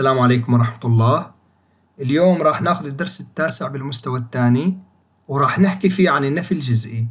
السلام عليكم ورحمة الله اليوم راح ناخد الدرس التاسع بالمستوى الثاني وراح نحكي فيه عن النفي الجزئي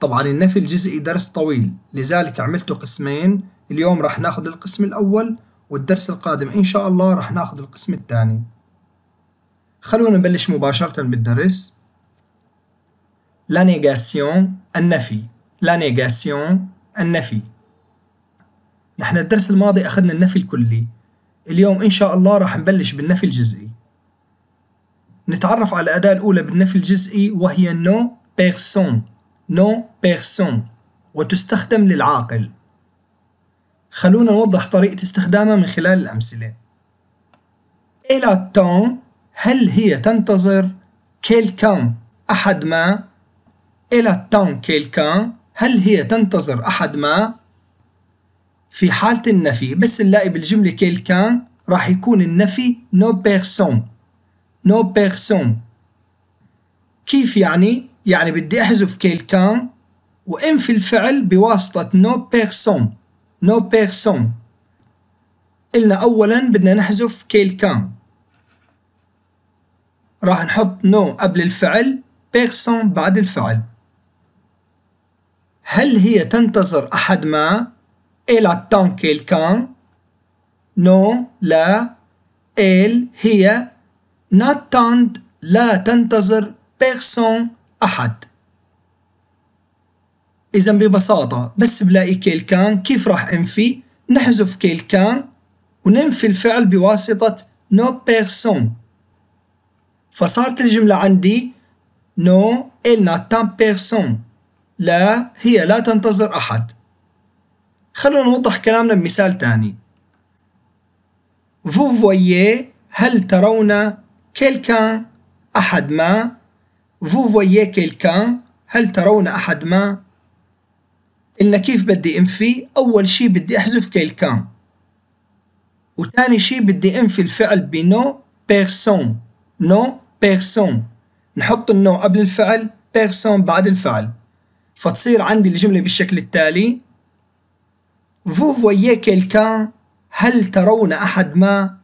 طبعا النفي الجزئي درس طويل لذلك عملته قسمين اليوم راح ناخد القسم الأول والدرس القادم إن شاء الله راح ناخد القسم الثاني خلونا نبلش مباشرة بالدرس لا نيغاسيون النفي لا نيغاسيون النفي نحن الدرس الماضي أخذنا النفي الكلي اليوم إن شاء الله راح نبلش بالنفي الجزئي نتعرف على الأداة الأولى بالنفي الجزئي وهي نو بيرسون نو بيرسون وتستخدم للعاقل خلونا نوضح طريقة استخدامها من خلال الأمثلة إلى تون هل هي تنتظر كيلكام أحد ما إلى تون كيلكام هل هي تنتظر أحد ما في حالة النفي بس نلاقي بالجملة كيلكان راح يكون النفي نو بيرسون نو بيرسون كيف يعني؟ يعني بدي أحذف كيلكان وإن في الفعل بواسطة نو بيرسون نو بيرسون قلنا أولا بدنا نحذف كيلكان راح نحط نو قبل الفعل بيرسون بعد الفعل هل هي تنتظر أحد ما؟ il attend quelqu'un نو لا il هي n'attend لا تنتظر بيرسون أحد إذا ببساطة بس بلاقي كيلكان كيف راح أنفي نحذف كيلكان وننفي الفعل بواسطة نو بيرسون فصارت الجملة عندي نو il n'attend personne لا هي لا تنتظر أحد خلونا نوضح كلامنا بمثال تاني Vous voyez هل ترون quelqu'un أحد ما Vous voyez quelqu'un هل ترون أحد ما قلنا كيف بدي انفي أول شي بدي أحذف quelqu'un وتاني شي بدي انفي الفعل بنو بيرسون نو بيرسون نحط النو قبل الفعل بيرسون بعد الفعل فتصير عندي الجملة بالشكل التالي vous voyez quelqu'un هل ترون أحد ما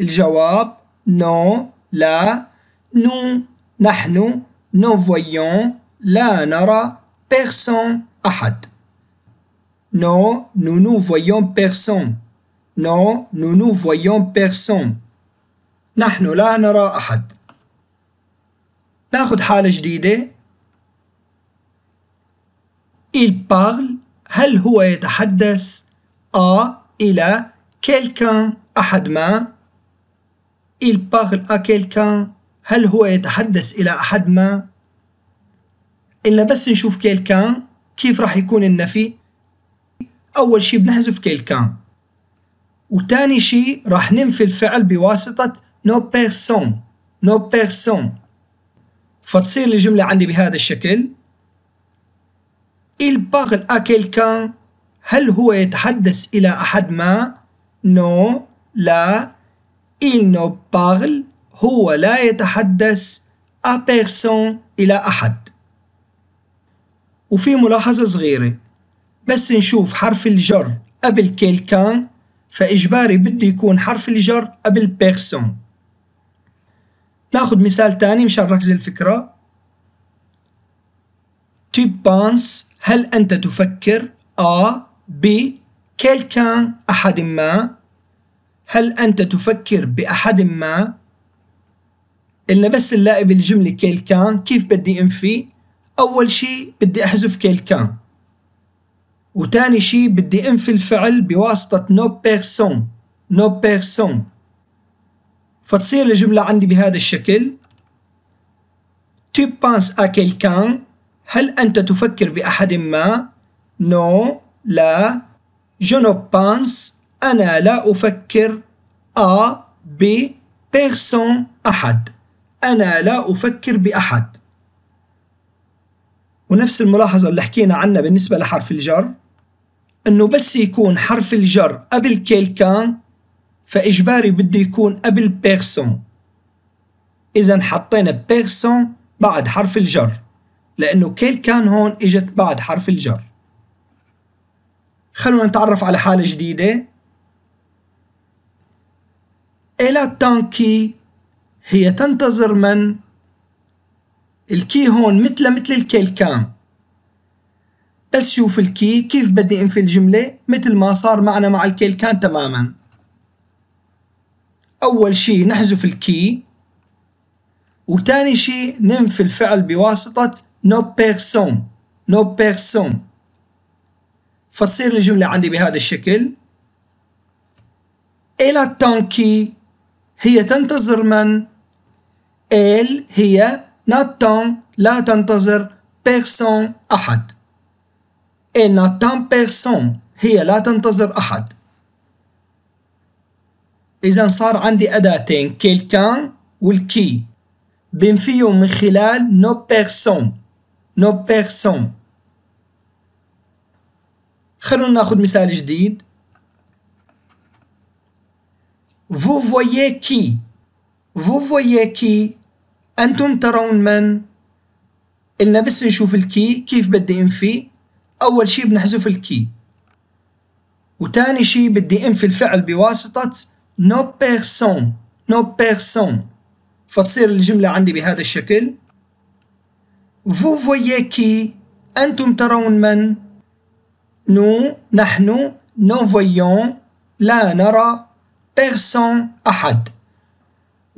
الجواب نو لا نو نحن نو فويون لا نرى بيرسون أحد نو نو نو فويون بيرسون نو نو نو فويون بيرسون نحن لا نرى أحد ناخد حالة جديدة إل بارل هل هو يتحدث à إلى quelqu'un أحد ما il parle à quelqu'un هل هو يتحدث إلى أحد ما إلا بس نشوف كيلكان كيف راح يكون النفي أول شي بنحذف كيلكان وتاني شي راح ننفي الفعل بواسطة نو بيرسون نو بيرسون فتصير الجملة عندي بهذا الشكل Il parle à quelqu'un هل هو يتحدث إلى أحد ما؟ نو لا. Il ne parle, هو لا يتحدث à personne إلى أحد. وفي ملاحظة صغيرة بس نشوف حرف الجر قبل كيلكان فإجباري بده يكون حرف الجر قبل بيرسون ناخد مثال تاني مشان نركز الفكرة tu penses هل أنت تفكر آ آه. بكيلكان أحد ما هل أنت تفكر بأحد ما إلا بس نلاقي بالجملة كيلكان كيف بدي أنفي أول شي بدي أحذف كيلكان وتاني شي بدي أنفي الفعل بواسطة نو بيرسون نو بيرسون فتصير الجملة عندي بهذا الشكل Tu penses à quelqu'un هل أنت تفكر بأحد ما؟ No لا je ne pense أنا لا أفكر أ b personne أحد أنا لا أفكر بأحد ونفس الملاحظة اللي حكينا عنها بالنسبة لحرف الجر أنه بس يكون حرف الجر قبل كيلكان فإجباري بده يكون قبل بيرسون إذا حطينا بيرسون بعد حرف الجر لأنه كيلكان هون إجت بعد حرف الجر خلونا نتعرف على حالة جديدة إلى تانكي هي تنتظر من الكي هون مثل مثل الكيلكام بس شوف الكي كيف بدي انفي الجملة مثل ما صار معنا مع الكيلكان تماما أول شي نحذف الكي وتاني شي ننفي الفعل بواسطة نو بيرسون نو بيرسون فتصير الجملة عندي بهذا الشكل إلى التانكي هي تنتظر من إل هي ناتان لا تنتظر بيرسون أحد إل ناتان بيرسون هي لا تنتظر أحد إذا صار عندي أداتين كيلكان والكي بنفيهم من خلال نو بيرسون نو بيرسون خلونا ناخذ مثال جديد vous voyez qui vous voyez qui انتم ترون من قلنا بس نشوف الكي كيف بدي انفي اول شيء بنحذف الكي وتاني شيء بدي انفي الفعل بواسطه نو بيرسون نو بيرسون فتصير الجمله عندي بهذا الشكل vous voyez qui انتم ترون من نو نحن نوفويون لا نرى بيرسون أحد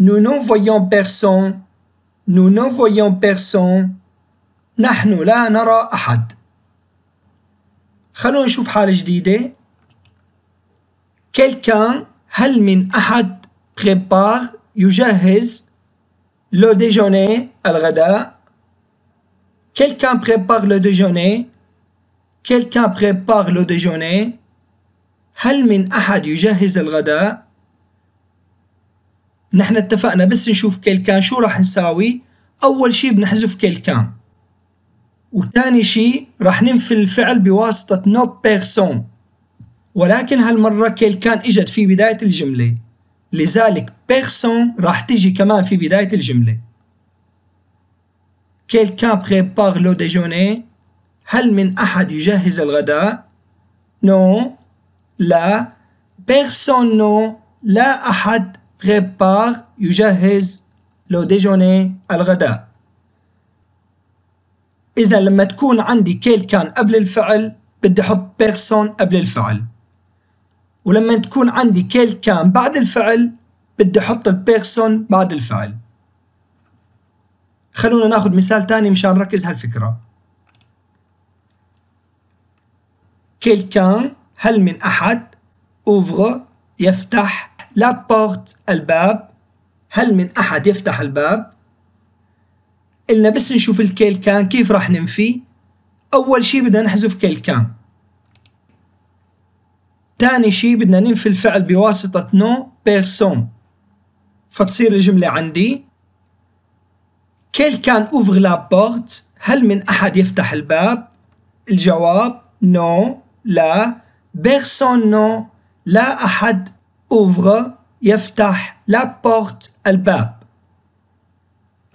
نو نوفويون بيرسون نو نوفويون بيرسون نحن لا نرى أحد خلونا نشوف حالة جديدة كيلكان هل من أحد بريبار يجهز لو ديجوني الغداء كيلكان بريبار لو ديجوني Quelqu'un prépare le déjeuner. هل من أحد يجهز الغداء؟ نحن اتفقنا بس نشوف كيلكان شو راح نساوي أول شي بنحذف كيلكان وثاني شي راح ننفي الفعل بواسطة نو بيرسون ولكن هالمرة كيلكان إجت في بداية الجملة لذلك بيرسون راح تيجي كمان في بداية الجملة Quelqu'un prépare le déjeuner هل من أحد يجهز الغداء؟ نو لا. بيرسون نو لا أحد prépare يجهز لو ديجوني الغداء. إذا لما تكون عندي كيل كان قبل الفعل بدي أحط بيرسون قبل الفعل. ولما تكون عندي كيل كان بعد الفعل بدي أحط البيرسون بعد الفعل. خلونا ناخذ مثال تاني مشان نركز هالفكرة. quelqu'un هل من أحد ouvre يفتح la porte الباب هل من أحد يفتح الباب إلنا بس نشوف الكيلكان كيف راح ننفي أول شي بدنا نحذف كيلكان تاني شي بدنا ننفي الفعل بواسطة نو بيرسون فتصير الجملة عندي كيلكان اوفغ لا بورت هل من أحد يفتح الباب الجواب نو no. لا personne لا أحد أوفر يفتح لا بورت الباب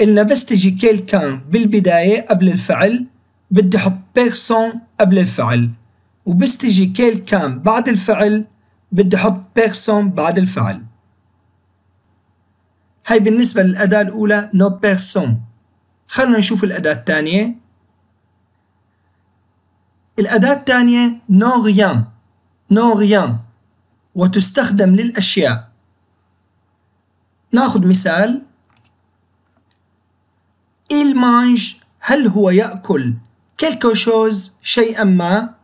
إلنا بس تجي كيلكان بالبداية قبل الفعل بدي أحط بيرسون قبل الفعل وبس تجي كيلكان بعد الفعل بدي أحط بيرسون بعد الفعل هاي بالنسبة للأداة الأولى no بيرسون خلونا نشوف الأداة الثانية الأداة الثانية non rien non rien وتستخدم للأشياء ناخذ مثال إل مانج هل هو يأكل quelque chose شيئا ما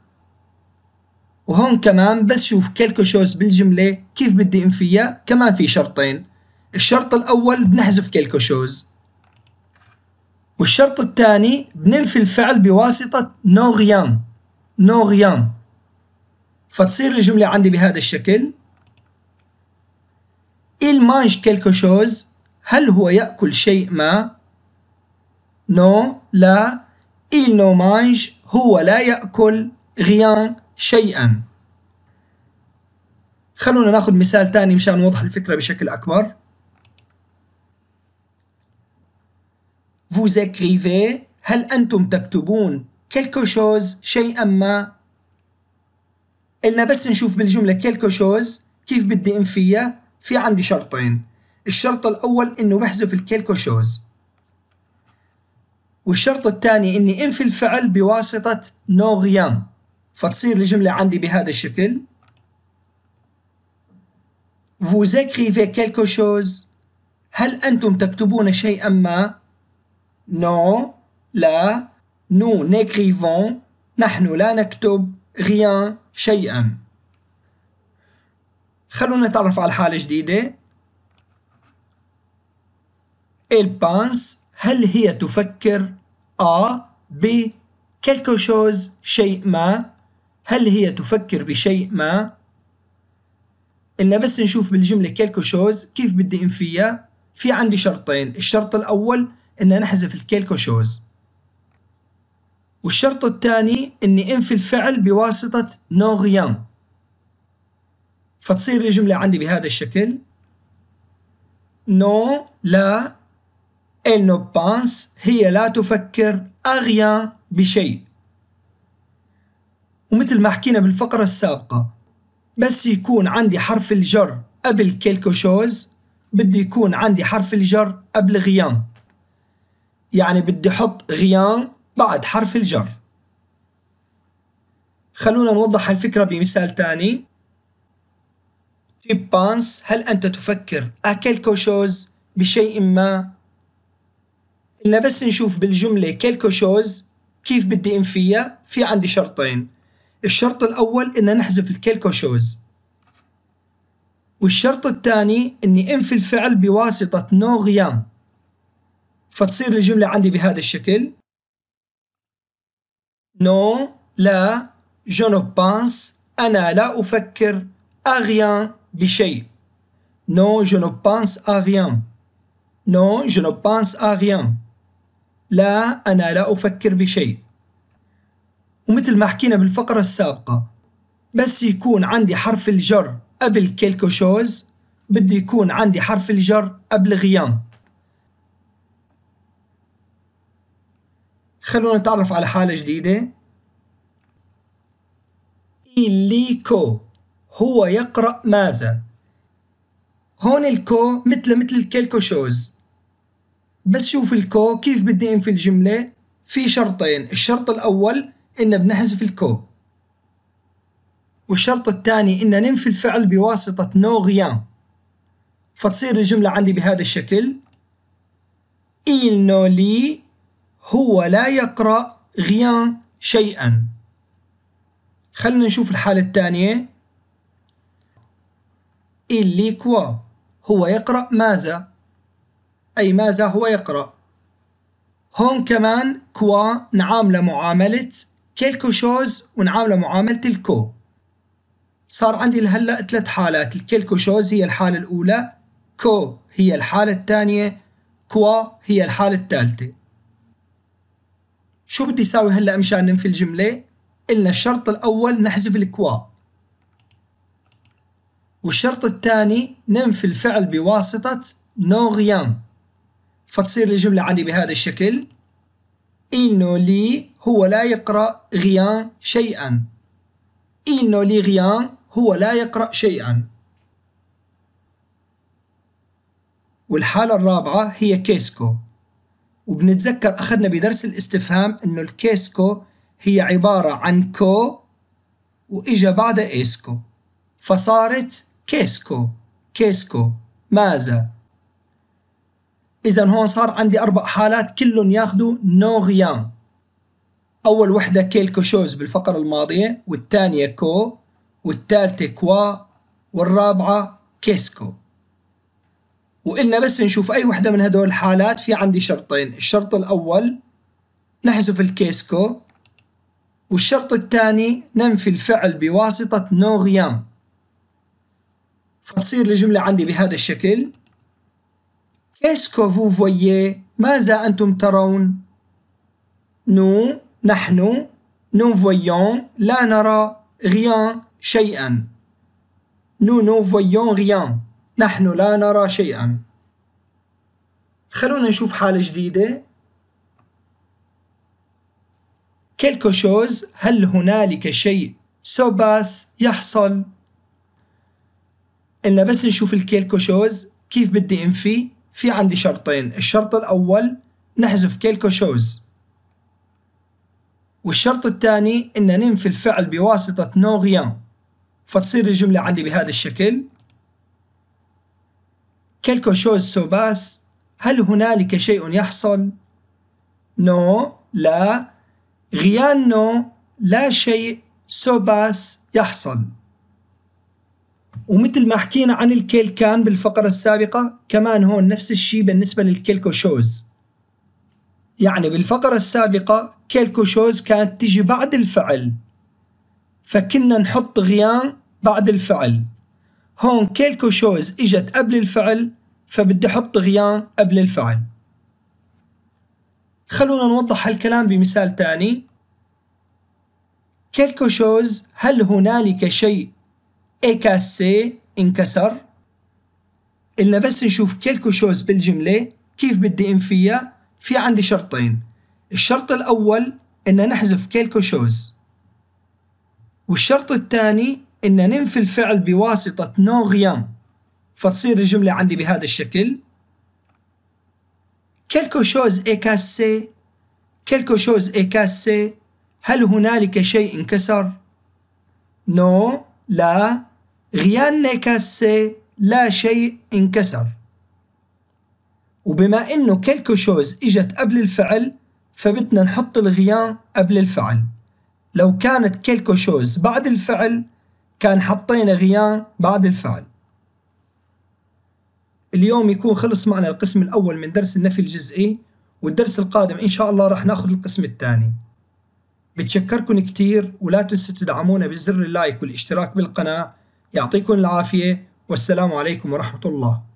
وهون كمان بس شوف quelque chose بالجملة كيف بدي انفيها كمان في شرطين الشرط الأول بنحذف quelque chose والشرط الثاني بننفي الفعل بواسطة no rien نو غيان فتصير الجملة عندي بهذا الشكل إل مانج كيلكو شوز هل هو يأكل شيء ما؟ نو لا إل نو مانج هو لا يأكل غيان شيئا خلونا ناخذ مثال ثاني مشان نوضح الفكرة بشكل أكبر Vous écrivez هل أنتم تكتبون quelque chose شيئا ما إلنا بس نشوف بالجملة quelque chose كيف بدي انفيه في عندي شرطين الشرط الأول إنه بحذف الكلكو شوز والشرط الثاني إني انفي الفعل بواسطة نو غيام فتصير الجملة عندي بهذا الشكل Vous écrivez quelque chose هل أنتم تكتبون شيئا ما؟ نو no, لا Nous n'écrivons, نحن لا نكتب rien شيئا. خلونا نتعرف على الحالة الجديدة. Elle pense هل هي تفكر A ب quelque chose شيء ما هل هي تفكر بشيء ما إلا بس نشوف بالجملة quelque chose كيف بدي انفيها في عندي شرطين الشرط الأول إن نحذف الكيلكو شوز والشرط الثاني اني انفي الفعل بواسطه نو غيان فتصير الجمله عندي بهذا الشكل نو لا إل نو بانس هي لا تفكر أغيان بشيء ومثل ما حكينا بالفقرة السابقة بس يكون عندي حرف الجر قبل كيلكو شوز بده يكون عندي حرف الجر قبل غيان يعني بدي أحط غيان بعد حرف الجر خلونا نوضح الفكرة بمثال تاني tu هل أنت تفكر à quelque chose بشيء ما إلا بس نشوف بالجملة quelque chose كيف بدي إن فيها في عندي شرطين الشرط الأول إن نحذف الكالكو شوز والشرط الثاني إني أنفي الفعل بواسطة نوغيان فتصير الجملة عندي بهذا الشكل نو لا je ne pense, أنا لا أفكر, à rien بشيء. نو je ne pense à rien. Non, je ne pense à rien. لا أنا لا أفكر بشيء. ومثل ما حكينا بالفقرة السابقة بس يكون عندي حرف الجر قبل كيلكو شوز بده يكون عندي حرف الجر قبل غيام خلونا نتعرف على حالة جديدة إليكو هو يقرأ ماذا هون الكو مثل مثل الكلكو شوز بس شوف الكو كيف بدي في الجملة في شرطين الشرط الأول إن بنحذف الكو والشرط الثاني إن ننفي الفعل بواسطة نو غيان فتصير الجملة عندي بهذا الشكل إيل نو لي هو لا يقرأ غيان شيئا خلنا نشوف الحالة الثانية إلي كوا هو يقرأ ماذا أي ماذا هو يقرأ هون كمان كوا نعامله معاملة كيلكو شوز ونعامله معاملة الكو صار عندي لهلا ثلاث حالات الكيلكو شوز هي الحالة الأولى كو هي الحالة الثانية كوا هي الحالة الثالثة شو بدي اساوي هلا مشان ننفي الجمله قلنا الشرط الاول نحذف الكوا والشرط الثاني ننفي الفعل بواسطه نو غيان فتصير الجمله عندي بهذا الشكل نو لي هو لا يقرأ غيان شيئا نو لي غيان هو لا يقرأ شيئا والحالة الرابعة هي كيسكو وبنتذكر أخذنا بدرس الاستفهام إنه الكيسكو هي عبارة عن كو وإجا بعد إيسكو فصارت كيسكو كيسكو ماذا إذا هون صار عندي أربع حالات كلهم ياخذوا نو غيان أول وحدة كيلكو شوز بالفقرة الماضية والثانية كو والثالثة كوا والرابعة كيسكو وإلنا بس نشوف أي وحدة من هدول الحالات في عندي شرطين الشرط الأول نحذف الكيسكو والشرط الثاني ننفي الفعل بواسطة نو غيان فتصير الجملة عندي بهذا الشكل كيسكو فو فويي ماذا أنتم ترون نو نحن نو فويون لا نرى غيان شيئا نو نو فويون غيان نحن لا نرى شيئا خلونا نشوف حالة جديدة quelque شوز هل هنالك شيء so بس يحصل إلا بس نشوف الكيلكو شوز كيف بدي انفي في عندي شرطين الشرط الأول نحذف كيلكو شوز والشرط الثاني إن ننفي الفعل بواسطة نو غيان فتصير الجملة عندي بهذا الشكل كلكو شوز سو باس هل هنالك شيء يحصل نو لا غيان نو لا شيء سو باس يحصل ومثل ما حكينا عن الكيلكان بالفقرة السابقة كمان هون نفس الشيء بالنسبة للكيلكو شوز يعني بالفقرة السابقة كيلكو شوز كانت تيجي بعد الفعل فكنا نحط غيان بعد الفعل هون كيلكو شوز اجت قبل الفعل فبدي احط غيان قبل الفعل خلونا نوضح هالكلام بمثال تاني كيلكو شوز هل هنالك شيء اكاسي انكسر إلنا بس نشوف كيلكو شوز بالجملة كيف بدي انفيها في عندي شرطين الشرط الأول إن نحذف كيلكو شوز والشرط الثاني ان ننفي الفعل بواسطه نو غيان فتصير الجمله عندي بهذا الشكل quelque chose اي cassé quelque chose اي cassé هل هنالك شيء انكسر نو لا غيان n'est cassé لا شيء انكسر وبما انه quelque chose اجت قبل الفعل فبدنا نحط الغيان قبل الفعل لو كانت quelque chose بعد الفعل كان حطينا غيان بعد الفعل اليوم يكون خلص معنا القسم الأول من درس النفي الجزئي والدرس القادم إن شاء الله راح ناخذ القسم الثاني بتشكركم كتير ولا تنسوا تدعمونا بزر اللايك والاشتراك بالقناة يعطيكم العافية والسلام عليكم ورحمة الله